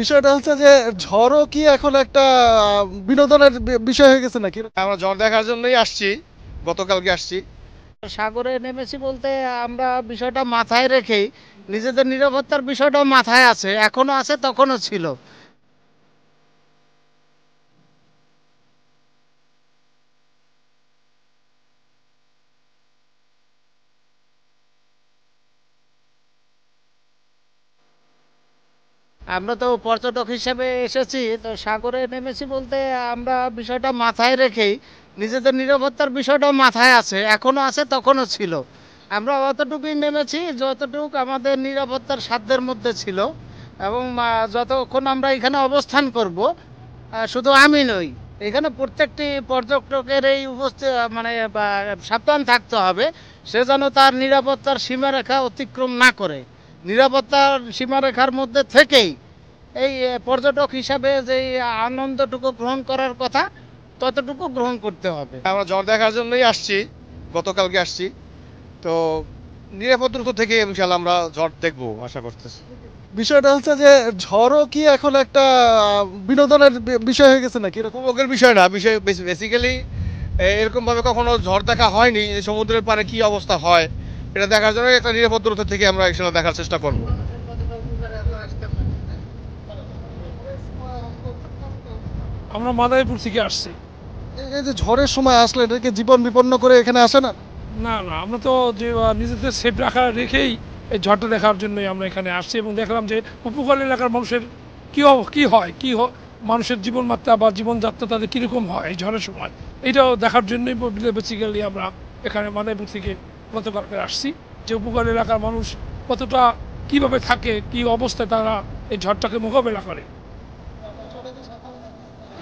বিষয়টা হচ্ছে যে ঝড়ও কি এখন একটা বিনোদনের বিষয় হয়ে গেছে নাকি আমরা ঝড় দেখার জন্যই আসছি গতকালকে আসছি সাগরে নেমেছি বলতে আমরা বিষয়টা মাথায় রেখেই নিজেদের নিরাপত্তার বিষয়টা মাথায় আছে এখনো আছে তখনও ছিল আমরা তো পর্যটক হিসেবে এসেছি তো সাগরে নেমেছি বলতে আমরা বিষয়টা মাথায় রেখেই নিজেদের নিরাপত্তার বিষয়টা মাথায় আছে এখনও আছে তখনও ছিল আমরা অতটুকুই নেমেছি যতটুক আমাদের নিরাপত্তার সাধ্যের মধ্যে ছিল এবং যতক্ষণ আমরা এখানে অবস্থান করব শুধু আমি নই এখানে প্রত্যেকটি পর্যটকের এই উপস্থিত মানে সাবধান থাকতে হবে সে যেন তার নিরাপত্তার সীমারেখা অতিক্রম না করে নিরাপত্তার সীমারেখার মধ্যে থেকেই এই পর্যটক হিসাবে যে আনন্দটুকু গ্রহণ করার কথা ততটুকু গ্রহণ করতে হবে আমরা জল দেখার জন্যই আসছি গতকালকে আসছি তো নিরাপদ রূপ থেকে বিশাল আমরা ঝড় দেখব আশা করতেছি বিষয়টা হচ্ছে যে ঝড়ও কি এখন একটা বিনোদনের বিষয় হয়ে গেছে নাকি এরকম বিষয় না বিষয় বেসিক্যালি এরকমভাবে কখনো ঝড় দেখা হয়নি সমুদ্রের পারে কি অবস্থা হয় এটা দেখার জন্য একটা নিরাপদ দূরত্ব থেকে আমরা এখানে দেখার চেষ্টা করব আমরা মাদারীপুর থেকে আসছি এই যে ঝড়ের সময় আসলে এটাকে জীবন বিপন্ন করে এখানে আসে না না না আমরা তো যে নিজেদের সেফ রাখা রেখেই এই ঝড়টা দেখার জন্যই আমরা এখানে আসছি এবং দেখলাম যে উপকূল এলাকার মানুষের কি কি হয় কী মানুষের জীবনমাত্রা বা জীবনযাত্রা তাদের কীরকম হয় এই ঝড়ের সময় এটাও দেখার জন্যই বেসিক্যালি আমরা এখানে মাদারীপুর থেকে গতকাল আসছি যে উপকূল এলাকার মানুষ কতটা কিভাবে থাকে কি অবস্থায় তারা এই ঝড়টাকে মোকাবেলা করে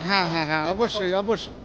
হ্যাঁ হ্যাঁ হ্যাঁ অবশ্যই অবশ্যই